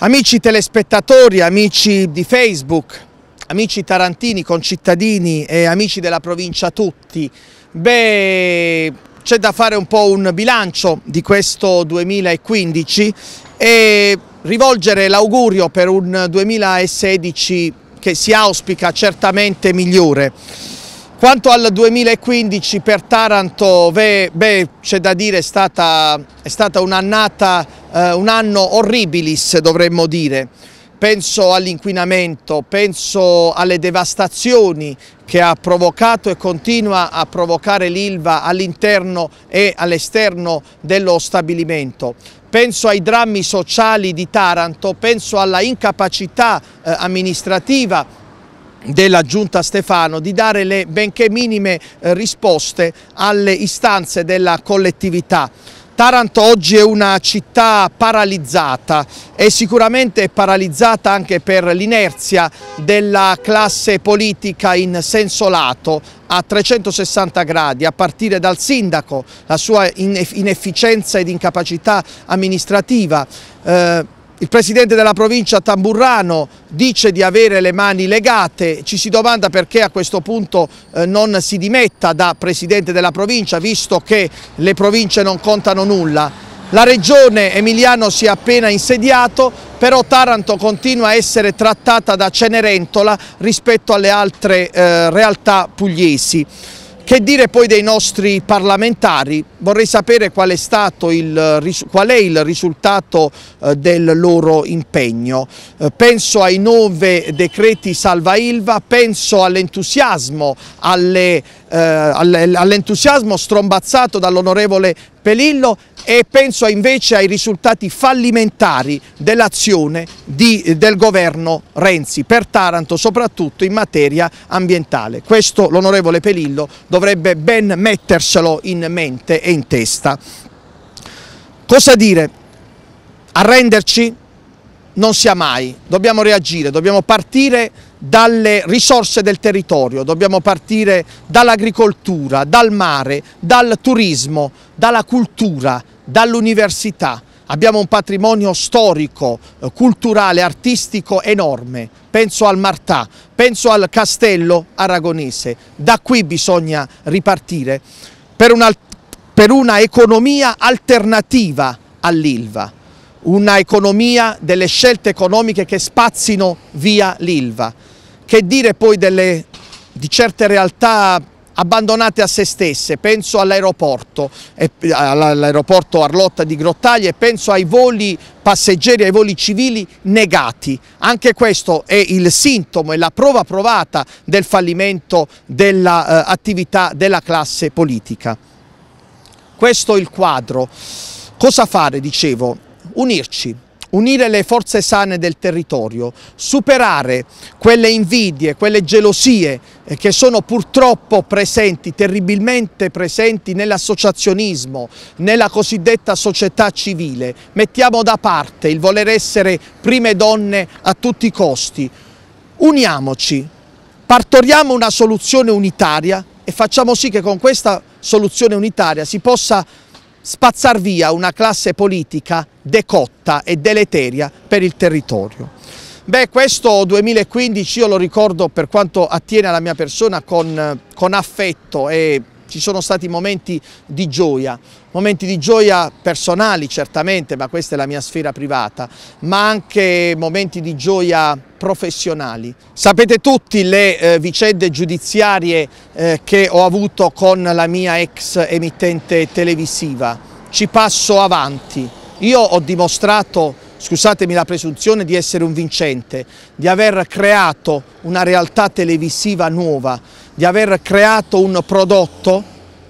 Amici telespettatori, amici di Facebook, amici tarantini, concittadini e amici della provincia tutti, beh, c'è da fare un po' un bilancio di questo 2015 e rivolgere l'augurio per un 2016 che si auspica certamente migliore. Quanto al 2015 per Taranto, beh, c'è da dire è stata, è stata un'annata eh, un anno orribilis dovremmo dire. Penso all'inquinamento, penso alle devastazioni che ha provocato e continua a provocare l'Ilva all'interno e all'esterno dello stabilimento penso ai drammi sociali di Taranto, penso alla incapacità eh, amministrativa della Giunta Stefano di dare le benché minime eh, risposte alle istanze della collettività. Taranto oggi è una città paralizzata e sicuramente paralizzata anche per l'inerzia della classe politica in senso lato a 360 gradi, a partire dal sindaco, la sua inefficienza ed incapacità amministrativa, eh, il presidente della provincia Tamburrano dice di avere le mani legate, ci si domanda perché a questo punto eh, non si dimetta da presidente della provincia visto che le province non contano nulla. La regione Emiliano si è appena insediato, però Taranto continua a essere trattata da Cenerentola rispetto alle altre eh, realtà pugliesi. Che dire poi dei nostri parlamentari? Vorrei sapere qual è, stato il, qual è il risultato eh, del loro impegno. Eh, penso ai nove decreti salva Ilva, penso all'entusiasmo, alle eh, all'entusiasmo strombazzato dall'onorevole Pelillo e penso invece ai risultati fallimentari dell'azione del governo Renzi per Taranto, soprattutto in materia ambientale. Questo l'onorevole Pelillo dovrebbe ben metterselo in mente e in testa. Cosa dire? Arrenderci? Non sia mai. Dobbiamo reagire, dobbiamo partire dalle risorse del territorio, dobbiamo partire dall'agricoltura, dal mare, dal turismo, dalla cultura, dall'università. Abbiamo un patrimonio storico, eh, culturale, artistico enorme. Penso al Martà, penso al castello aragonese. Da qui bisogna ripartire per una, per una economia alternativa all'Ilva una economia, delle scelte economiche che spazzino via l'Ilva. Che dire poi delle, di certe realtà abbandonate a se stesse, penso all'aeroporto, all'aeroporto Arlotta di Grottaglia e penso ai voli passeggeri, ai voli civili negati. Anche questo è il sintomo e la prova provata del fallimento dell'attività eh, della classe politica. Questo è il quadro. Cosa fare, dicevo? unirci, unire le forze sane del territorio, superare quelle invidie, quelle gelosie eh, che sono purtroppo presenti, terribilmente presenti nell'associazionismo, nella cosiddetta società civile. Mettiamo da parte il voler essere prime donne a tutti i costi. Uniamoci, partoriamo una soluzione unitaria e facciamo sì che con questa soluzione unitaria si possa spazzar via una classe politica decotta e deleteria per il territorio. Beh, questo 2015 io lo ricordo per quanto attiene alla mia persona con, con affetto e ci sono stati momenti di gioia, momenti di gioia personali certamente, ma questa è la mia sfera privata, ma anche momenti di gioia professionali. Sapete tutti le eh, vicende giudiziarie eh, che ho avuto con la mia ex emittente televisiva, ci passo avanti. Io ho dimostrato scusatemi la presunzione di essere un vincente, di aver creato una realtà televisiva nuova, di aver creato un prodotto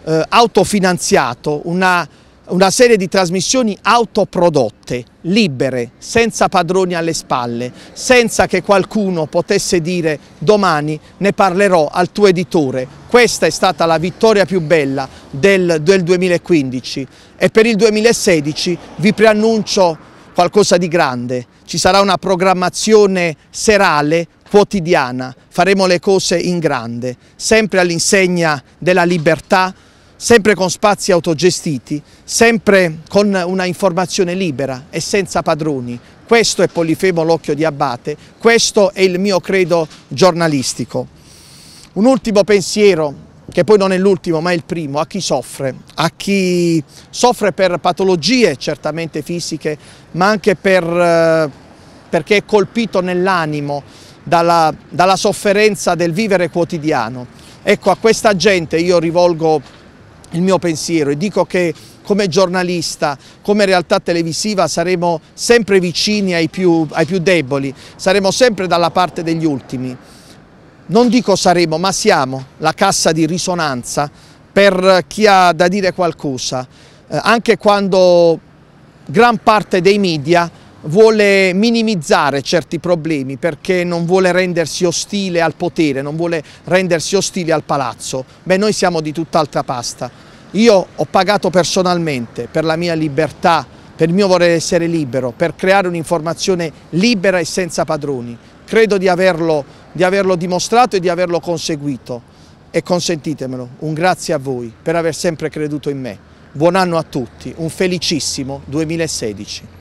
eh, autofinanziato, una, una serie di trasmissioni autoprodotte, libere, senza padroni alle spalle, senza che qualcuno potesse dire domani ne parlerò al tuo editore. Questa è stata la vittoria più bella del, del 2015 e per il 2016 vi preannuncio qualcosa di grande. Ci sarà una programmazione serale quotidiana, faremo le cose in grande, sempre all'insegna della libertà, sempre con spazi autogestiti, sempre con una informazione libera e senza padroni. Questo è Polifemo l'occhio di Abate, questo è il mio credo giornalistico. Un ultimo pensiero, che poi non è l'ultimo ma è il primo, a chi soffre, a chi soffre per patologie certamente fisiche, ma anche per, eh, perché è colpito nell'animo, dalla, dalla sofferenza del vivere quotidiano. Ecco, a questa gente io rivolgo il mio pensiero e dico che come giornalista, come realtà televisiva saremo sempre vicini ai più, ai più, deboli, saremo sempre dalla parte degli ultimi. Non dico saremo, ma siamo la cassa di risonanza per chi ha da dire qualcosa, eh, anche quando gran parte dei media vuole minimizzare certi problemi perché non vuole rendersi ostile al potere, non vuole rendersi ostile al palazzo. Beh, noi siamo di tutt'altra pasta. Io ho pagato personalmente per la mia libertà, per il mio voler essere libero, per creare un'informazione libera e senza padroni. Credo di averlo, di averlo dimostrato e di averlo conseguito. E consentitemelo, un grazie a voi per aver sempre creduto in me. Buon anno a tutti, un felicissimo 2016.